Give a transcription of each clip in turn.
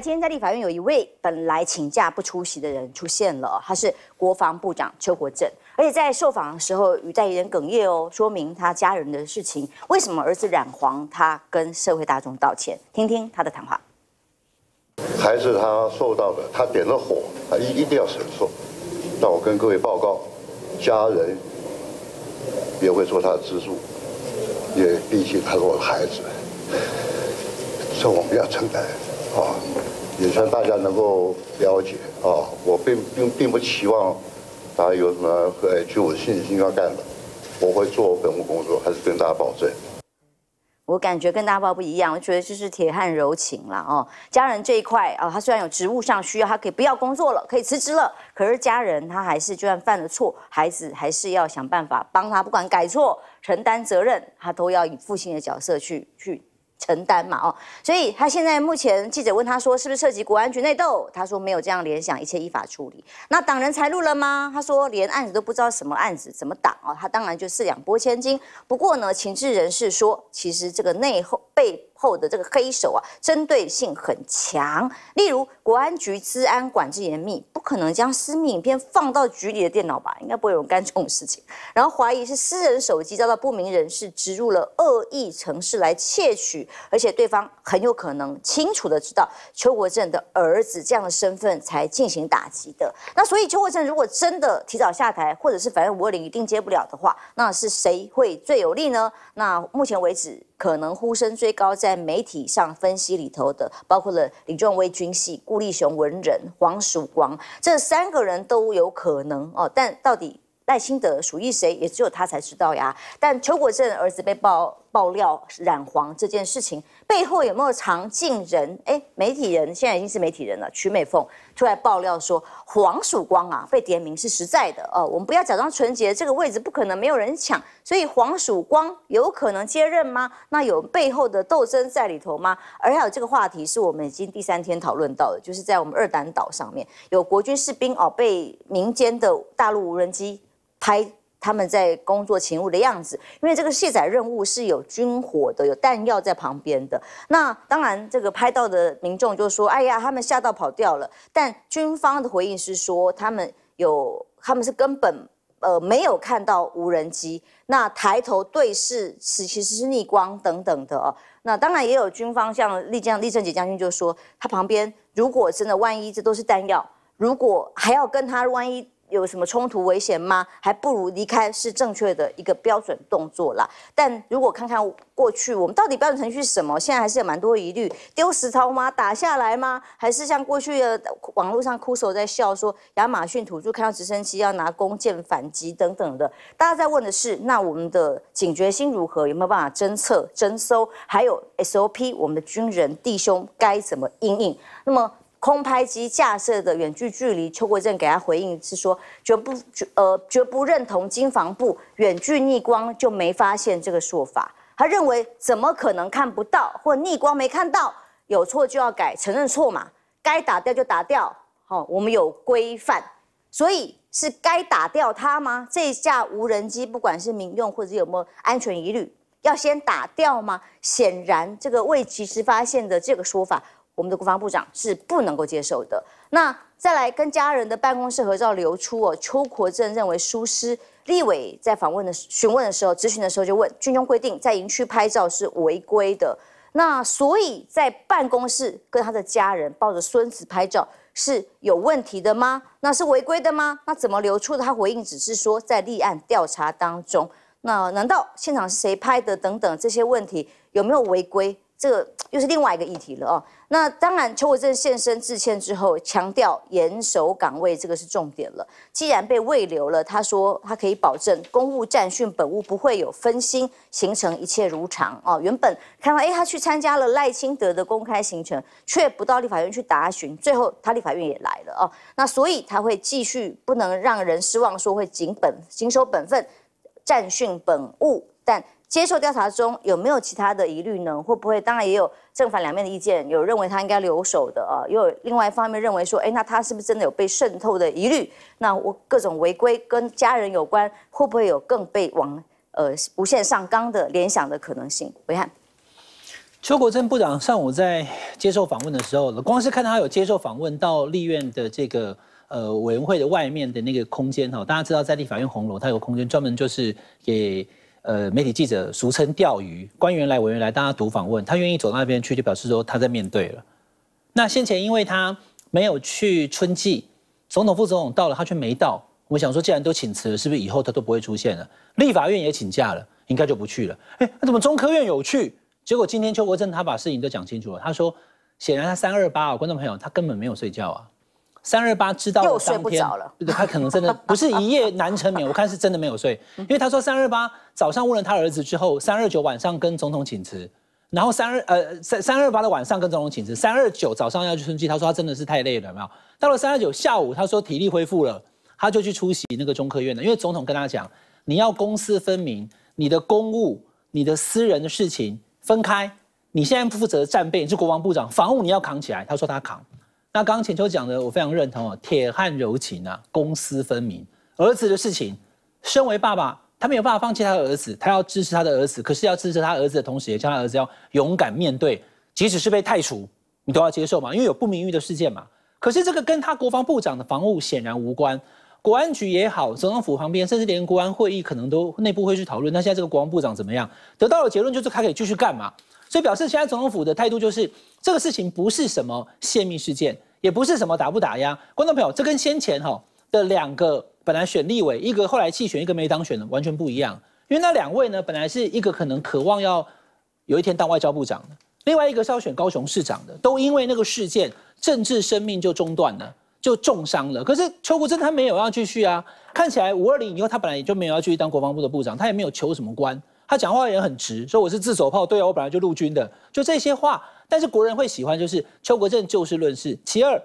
今天在立法院有一位本来请假不出席的人出现了，他是国防部长邱国正，而且在受访的时候，与代言人哽咽哦，说明他家人的事情。为什么儿子染黄，他跟社会大众道歉？听听他的谈话。孩子他受到的，他点了火，他一一定要承受。那我跟各位报告，家人也会做他的支柱，也毕竟他是我的孩子，这我们要承担啊。也希望大家能够了解啊，我并并并不期望他有什么去我的信心要干的，我会做本务工作，还是跟大家保证。我感觉跟大家不一样，我觉得就是铁汉柔情了哦。家人这一块啊，他虽然有职务上需要，他可以不要工作了，可以辞职了，可是家人他还是，就算犯了错，孩子还是要想办法帮他，不管改错、承担责任，他都要以父亲的角色去去。承担嘛，哦，所以他现在目前记者问他说，是不是涉及国安局内斗？他说没有这样联想，一切依法处理。那挡人财路了吗？他说连案子都不知道什么案子，怎么挡哦，他当然就四两拨千斤。不过呢，情治人士说，其实这个内后被后的这个黑手啊，针对性很强。例如国安局治安管制严密，不可能将私密影片放到局里的电脑吧？应该不会有人干这种事情。然后怀疑是私人手机遭到不明人士植入了恶意程式来窃取，而且对方很有可能清楚的知道邱国正的儿子这样的身份才进行打击的。那所以邱国正如果真的提早下台，或者是反正五二零一定接不了的话，那是谁会最有利呢？那目前为止。可能呼声最高，在媒体上分析里头的，包括了李仲威军系、顾立雄文人、黄曙光这三个人都有可能哦。但到底赖清德属于谁，也只有他才知道呀。但邱国正儿子被爆。爆料染黄这件事情背后有没有常进人？哎，媒体人现在已经是媒体人了。曲美凤出来爆料说黄曙光啊被点名是实在的哦，我们不要假装纯洁。这个位置不可能没有人抢，所以黄曙光有可能接任吗？那有背后的斗争在里头吗？而还有这个话题是我们已经第三天讨论到的，就是在我们二胆岛上面有国军士兵哦被民间的大陆无人机拍。他们在工作勤务的样子，因为这个卸载任务是有军火的，有弹药在旁边的。那当然，这个拍到的民众就说：“哎呀，他们吓到跑掉了。”但军方的回应是说，他们有他们是根本呃没有看到无人机，那抬头对视是其实是逆光等等的。哦，那当然也有军方，像丽江立正杰将军就说，他旁边如果真的万一这都是弹药，如果还要跟他万一。有什么冲突危险吗？还不如离开是正确的一个标准动作啦。但如果看看过去，我们到底标准程序是什么？现在还是有蛮多疑虑：丢石头吗？打下来吗？还是像过去的网络上哭手在笑说，亚马逊土著看到直升机要拿弓箭反击等等的？大家在问的是，那我们的警觉心如何？有没有办法侦测、侦搜？还有 SOP，我们的军人弟兄该怎么应应？那么。空拍机架设的远距距离，邱国正给他回应是说，绝不、呃，绝不认同金防部远距逆光就没发现这个说法。他认为，怎么可能看不到或逆光没看到？有错就要改，承认错嘛，该打掉就打掉。好，我们有规范，所以是该打掉它吗？这一架无人机，不管是民用或者有没有安全疑虑，要先打掉吗？显然，这个未及时发现的这个说法。我们的国防部长是不能够接受的。那再来跟家人的办公室合照流出哦。邱国正认为，苏师立伟在访问的询问的时候，咨询的时候就问：军中规定在营区拍照是违规的。那所以在办公室跟他的家人抱着孙子拍照是有问题的吗？那是违规的吗？那怎么流出的？他回应只是说在立案调查当中。那难道现场是谁拍的？等等这些问题有没有违规？这个又是另外一个议题了哦。那当然，邱国正现身致歉之后，强调严守岗位这个是重点了。既然被慰留了，他说他可以保证公务战训本务不会有分心，行程一切如常啊。原本看到哎，他去参加了赖清德的公开行程，却不到立法院去答询，最后他立法院也来了啊。那所以他会继续不能让人失望，说会谨本、谨守本分，战训本务。但接受调查中有没有其他的疑虑呢？会不会当然也有？正反两面的意见，有认为他应该留守的啊，又有另外一方面认为说，哎，那他是不是真的有被渗透的疑虑？那我各种违规跟家人有关，会不会有更被往呃无限上纲的联想的可能性？维看邱国正部长上午在接受访问的时候，光是看到他有接受访问到立院的这个呃委员会的外面的那个空间哈，大家知道在立法院红楼，它有空间专门就是给。呃，媒体记者俗称钓鱼，官员来，委员来，大家读访问，他愿意走到那边去，就表示说他在面对了。那先前因为他没有去春季，总统副总统到了，他却没到。我想说，既然都请辞了，是不是以后他都不会出现了？立法院也请假了，应该就不去了。哎，那怎么中科院有去？结果今天邱国正他把事情都讲清楚了，他说，显然他三二八啊，观众朋友，他根本没有睡觉啊。三二八知道当天，他可能真的不是一夜难成眠，我看是真的没有睡，因为他说三二八早上问了他儿子之后，三二九晚上跟总统请辞，然后三二呃三三二八的晚上跟总统请辞，三二九早上要去春季，他说他真的是太累了，没有。到了三二九下午，他说体力恢复了，他就去出席那个中科院的，因为总统跟他讲，你要公私分明，你的公务、你的私人的事情分开。你现在负责战备，你是国防部长，防务你要扛起来，他说他扛。那刚刚浅秋讲的，我非常认同啊，铁汉柔情啊，公私分明。儿子的事情，身为爸爸，他没有办法放弃他的儿子，他要支持他的儿子。可是要支持他儿子的同时，也叫他儿子要勇敢面对，即使是被太除，你都要接受嘛，因为有不名誉的事件嘛。可是这个跟他国防部长的防务显然无关，国安局也好，总统府旁边，甚至连国安会议可能都内部会去讨论。那现在这个国防部长怎么样？得到的结论就是他可以继续干嘛？所以表示现在总统府的态度就是，这个事情不是什么泄密事件，也不是什么打不打压。观众朋友，这跟先前哈的两个本来选立委，一个后来弃选，一个没当选的完全不一样。因为那两位呢，本来是一个可能渴望要有一天当外交部长的，另外一个是要选高雄市长的，都因为那个事件，政治生命就中断了，就重伤了。可是邱国正他没有要继续啊，看起来五二零以后他本来也就没有要继续当国防部的部长，他也没有求什么官。他讲话也很直，说我是自走炮，对啊，我本来就陆军的，就这些话。但是国人会喜欢，就是邱国正就事论事。其二，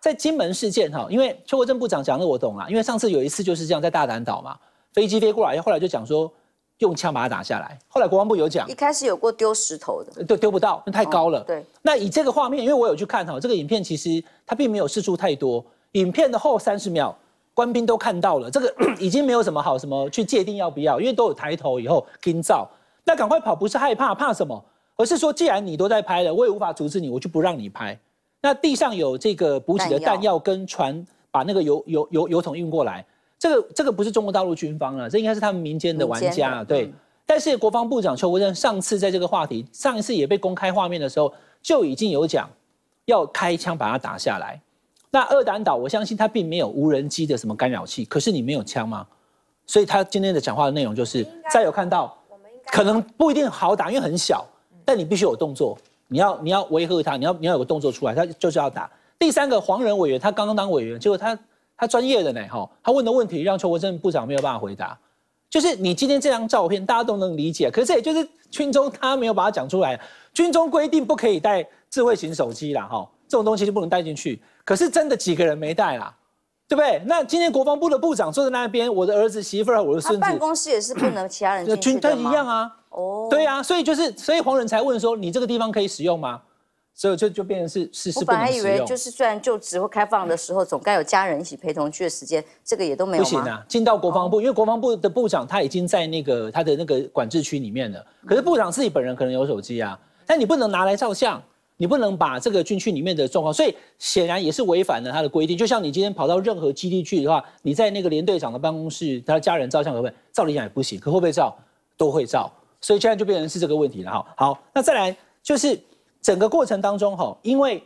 在金门事件哈，因为邱国正部长讲的我懂啊，因为上次有一次就是这样，在大胆岛嘛，飞机飞过来，后来就讲说用枪把它打下来。后来国防部有讲，一开始有过丢石头的，对，丢不到，那太高了。对，那以这个画面，因为我有去看哈，这个影片其实它并没有示出太多，影片的后三十秒。官兵都看到了，这个 已经没有什么好什么去界定要不要，因为都有抬头以后拍照。那赶快跑不是害怕，怕什么？而是说，既然你都在拍了，我也无法阻止你，我就不让你拍。那地上有这个补给的弹药跟船，把那个油油油油桶运过来。这个这个不是中国大陆军方了，这应该是他们民间的玩家对。但是国防部长邱国正上次在这个话题，上一次也被公开画面的时候就已经有讲，要开枪把它打下来。那二胆岛，我相信他并没有无人机的什么干扰器，可是你没有枪吗？所以他今天的讲话的内容就是，再有看到，可能不一定好打，因为很小，但你必须有动作，你要你要维护他，你要你要有个动作出来，他就是要打。第三个黄仁委员，他刚刚当委员，结果他他专业的呢，哈，他问的问题让邱国正部长没有办法回答，就是你今天这张照片大家都能理解，可是也就是军中他没有把它讲出来，军中规定不可以带智慧型手机啦，哈，这种东西就不能带进去。可是真的几个人没带啦，对不对？那今天国防部的部长坐在那边，我的儿子、媳妇儿，我的孙子，办公室也是不能其他人进去的军一样啊，哦，对啊，所以就是，所以黄人才问说，你这个地方可以使用吗？所以就就变成是是是我本来以为就是虽然就职或开放的时候，总该有家人一起陪同去的时间，这个也都没有不行啊，进到国防部，因为国防部的部长他已经在那个他的那个管制区里面了，可是部长自己本人可能有手机啊，但你不能拿来照相。你不能把这个军区里面的状况，所以显然也是违反了他的规定。就像你今天跑到任何基地去的话，你在那个连队长的办公室，他的家人照相可不可以？照理讲也不行，可会不照，都会照。所以现在就变成是这个问题了。哈。好，那再来就是整个过程当中，哈，因为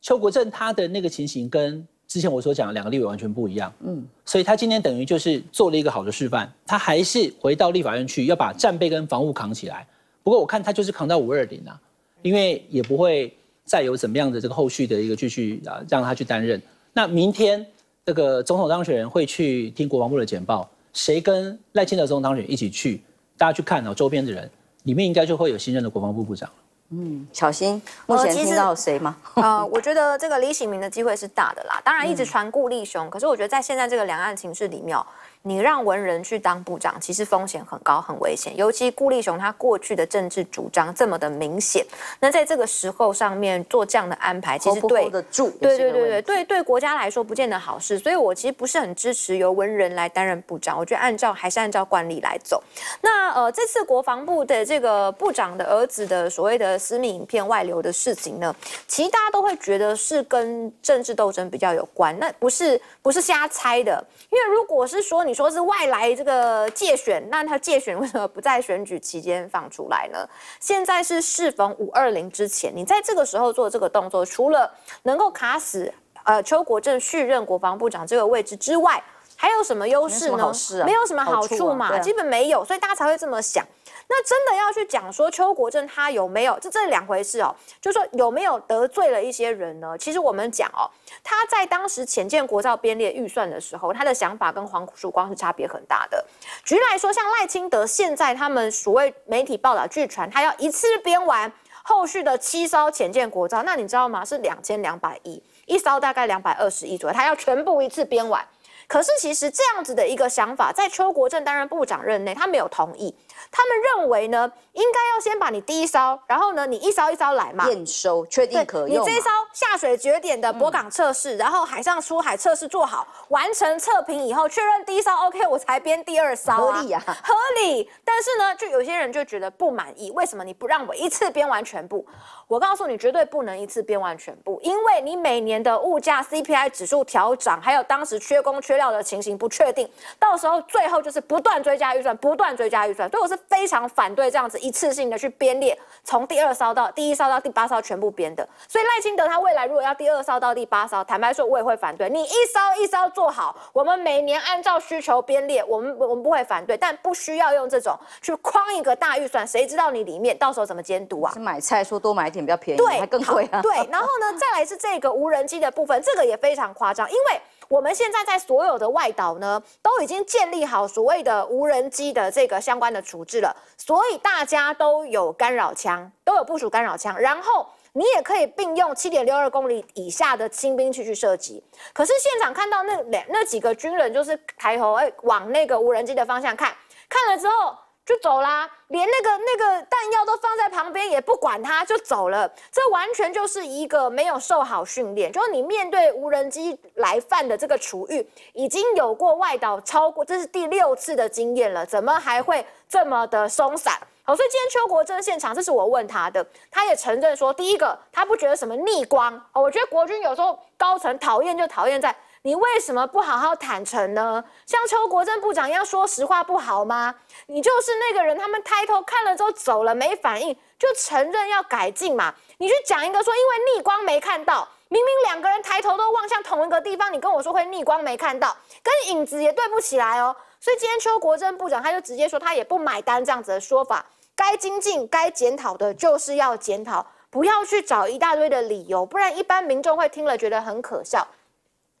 邱国正他的那个情形跟之前我所讲的两个立委完全不一样，嗯，所以他今天等于就是做了一个好的示范。他还是回到立法院去要把战备跟防务扛起来，不过我看他就是扛到五二零啊。因为也不会再有怎么样的这个后续的一个继续啊，让他去担任。那明天这个总统当选人会去听国防部的简报，谁跟赖清德总统当选一起去？大家去看哦，周边的人里面应该就会有新任的国防部部长嗯，小心，目前听到谁吗？呃，我觉得这个李醒明的机会是大的啦。当然一直传顾立雄，可是我觉得在现在这个两岸情势里面。你让文人去当部长，其实风险很高，很危险。尤其顾立雄他过去的政治主张这么的明显，那在这个时候上面做这样的安排，其实对对对对对对对国家来说不见得好事。所以我其实不是很支持由文人来担任部长。我觉得按照还是按照惯例来走。那呃，这次国防部的这个部长的儿子的所谓的私密影片外流的事情呢，其实大家都会觉得是跟政治斗争比较有关，那不是不是瞎猜的。因为如果是说你。你说是外来这个借选，那他借选为什么不在选举期间放出来呢？现在是适逢五二零之前，你在这个时候做这个动作，除了能够卡死呃邱国正续任国防部长这个位置之外，还有什么优势呢？没有什么好处嘛，基本没有，所以大家才会这么想。那真的要去讲说邱国正他有没有，这这两回事哦，就说有没有得罪了一些人呢？其实我们讲哦，他在当时浅见国造编列预算的时候，他的想法跟黄曙光是差别很大的。举例来说，像赖清德现在他们所谓媒体报道，据传他要一次编完后续的七艘浅见国造，那你知道吗？是两千两百亿，一艘大概两百二十亿左右，他要全部一次编完。可是，其实这样子的一个想法，在邱国正担任部长任内，他没有同意。他们认为呢，应该要先把你第一艘，然后呢，你一艘一艘来嘛。验收确定可用。你这一艘下水节点的泊港测试，然后海上出海测试做好，完成测评以后，确认第一艘 OK，我才编第二艘。合理呀，合理。但是呢，就有些人就觉得不满意，为什么你不让我一次编完全部？我告诉你，绝对不能一次编完全部，因为你每年的物价 CPI 指数调涨，还有当时缺工缺。要的情形不确定，到时候最后就是不断追加预算，不断追加预算，所以我是非常反对这样子一次性的去编列，从第二烧到第一烧到第八烧全部编的。所以赖清德他未来如果要第二烧到第八烧，坦白说我也会反对。你一烧一烧做好，我们每年按照需求编列，我们我们不会反对，但不需要用这种去框一个大预算，谁知道你里面到时候怎么监督啊？是买菜说多买一点比较便宜，对，更贵啊。对，然后呢，再来是这个无人机的部分，这个也非常夸张，因为。我们现在在所有的外岛呢，都已经建立好所谓的无人机的这个相关的处置了，所以大家都有干扰枪，都有部署干扰枪，然后你也可以并用七点六二公里以下的轻兵去去射击。可是现场看到那那几个军人就是抬头哎，往那个无人机的方向看，看了之后。就走啦，连那个那个弹药都放在旁边也不管他，就走了。这完全就是一个没有受好训练，就是你面对无人机来犯的这个处遇，已经有过外岛超过，这是第六次的经验了，怎么还会这么的松散？好，所以今天邱国祯现场，这是我问他的，他也承认说，第一个他不觉得什么逆光我觉得国军有时候高层讨厌就讨厌在。你为什么不好好坦诚呢？像邱国正部长一样说实话不好吗？你就是那个人，他们抬头看了之后走了，没反应，就承认要改进嘛。你去讲一个说，因为逆光没看到，明明两个人抬头都望向同一个地方，你跟我说会逆光没看到，跟影子也对不起来哦。所以今天邱国正部长他就直接说，他也不买单这样子的说法，该精进、该检讨的，就是要检讨，不要去找一大堆的理由，不然一般民众会听了觉得很可笑。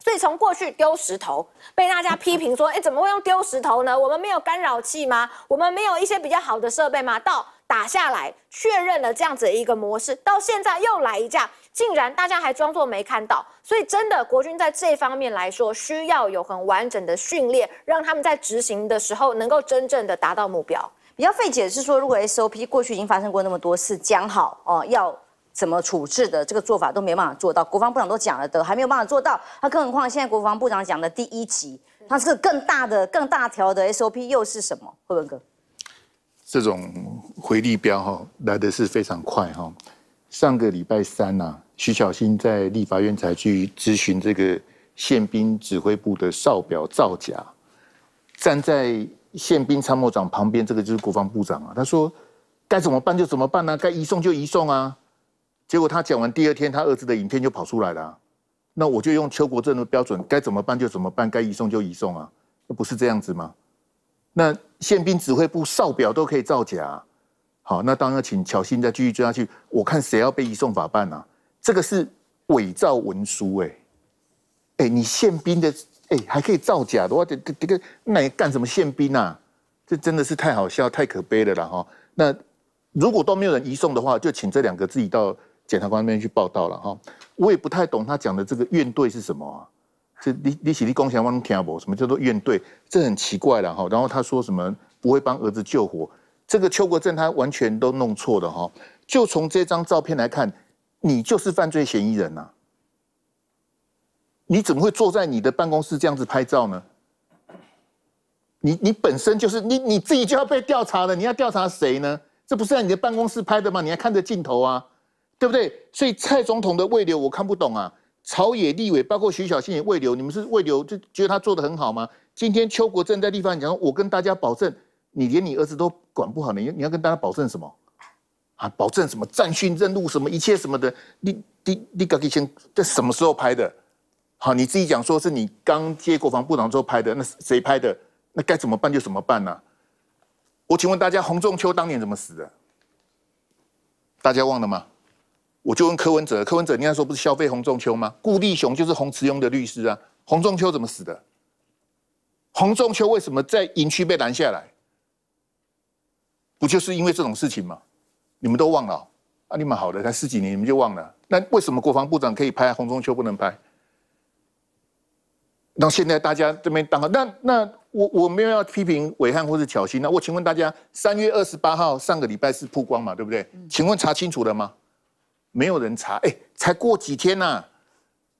所以从过去丢石头被大家批评说，哎，怎么会用丢石头呢？我们没有干扰器吗？我们没有一些比较好的设备吗？到打下来确认了这样子一个模式，到现在又来一架，竟然大家还装作没看到。所以真的，国军在这方面来说，需要有很完整的训练，让他们在执行的时候能够真正的达到目标。比较费解的是说，如果 SOP 过去已经发生过那么多次，讲好哦要。怎么处置的这个做法都没办法做到，国防部长都讲了，的，还没有办法做到。他更何况现在国防部长讲的第一级，他是更大的、更大条的 SOP 又是什么？慧文哥，这种回力标哈来的是非常快哈。上个礼拜三呐，徐小新在立法院才去咨询这个宪兵指挥部的哨表造假，站在宪兵参谋长旁边，这个就是国防部长啊。他说该怎么办就怎么办呢？该移送就移送啊。结果他讲完第二天，他儿子的影片就跑出来了。那我就用邱国正的标准，该怎么办就怎么办，该移送就移送啊，那不是这样子吗？那宪兵指挥部哨表都可以造假，好，那当然请巧心再继续追下去，我看谁要被移送法办啊？这个是伪造文书，哎，哎，你宪兵的，哎，还可以造假的话，这这个那干什么宪兵啊？这真的是太好笑，太可悲了啦。哈。那如果都没有人移送的话，就请这两个自己到。检察官那边去报道了哈，我也不太懂他讲的这个怨对是什么啊？这你你喜力工强望听不？什么叫做怨对？这很奇怪了哈。然后他说什么不会帮儿子救火？这个邱国正他完全都弄错的哈。就从这张照片来看，你就是犯罪嫌疑人呐！你怎么会坐在你的办公室这样子拍照呢？你你本身就是你你自己就要被调查了，你要调查谁呢？这不是在你的办公室拍的吗？你还看着镜头啊？对不对？所以蔡总统的未留我看不懂啊。朝野立委包括徐小新也未留，你们是未留就觉得他做的很好吗？今天邱国正在立法讲，我跟大家保证，你连你儿子都管不好，你你要跟大家保证什么？啊，保证什么战训任务什么一切什么的？你你你第个先在什么时候拍的？好，你自己讲说是你刚接国防部长之后拍的，那谁拍的？那该怎么办就怎么办呐？我请问大家，洪仲秋当年怎么死的？大家忘了吗？我就问柯文哲，柯文哲，你那时候不是消费洪仲秋吗？顾立雄就是洪慈庸的律师啊。洪仲秋怎么死的？洪仲秋为什么在营区被拦下来？不就是因为这种事情吗？你们都忘了？啊，你们好的，才十几年你们就忘了？那为什么国防部长可以拍洪仲秋不能拍？那现在大家这边当，那那我我没有要批评伟汉或是巧心。那我请问大家，三月二十八号上个礼拜是曝光嘛，对不对？请问查清楚了吗？没有人查，哎，才过几天呐，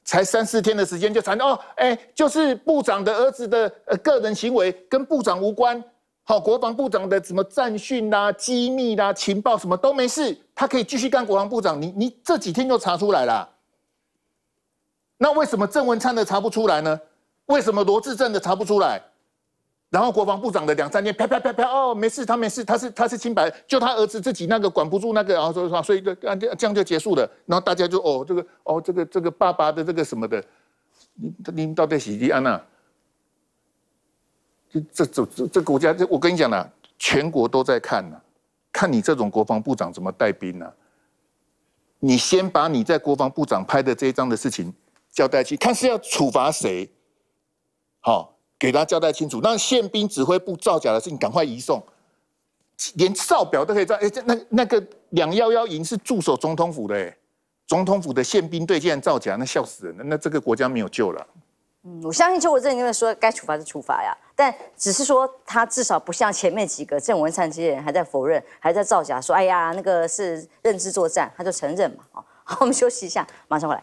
才三四天的时间就查到哦，哎，就是部长的儿子的呃个人行为跟部长无关，好，国防部长的什么战训啦、机密啦、情报什么都没事，他可以继续干国防部长。你你这几天就查出来了，那为什么郑文灿的查不出来呢？为什么罗志正的查不出来？然后国防部长的两三天啪啪啪啪哦，没事，他没事，他是他是清白，就他儿子自己那个管不住那个，然后说说，所以这这样就结束了。然后大家就哦，这个哦，这个这个爸爸的这个什么的，你你到底喜不喜欢啊？这这这这国家，我跟你讲了，全国都在看呢，看你这种国防部长怎么带兵呢？你先把你在国防部长拍的这一张的事情交代去，看是要处罚谁，好。给他交代清楚，让宪兵指挥部造假的事情赶快移送，连哨表都可以造。哎，这那那个两幺幺营是驻守总统府的，哎，总统府的宪兵队竟然造假，那笑死人了。那这个国家没有救了。嗯，我相信邱国正，因为说该处罚就处罚呀，但只是说他至少不像前面几个郑文灿这些人还在否认，还在造假，说哎呀那个是认知作战，他就承认嘛。好，我们休息一下，马上回来。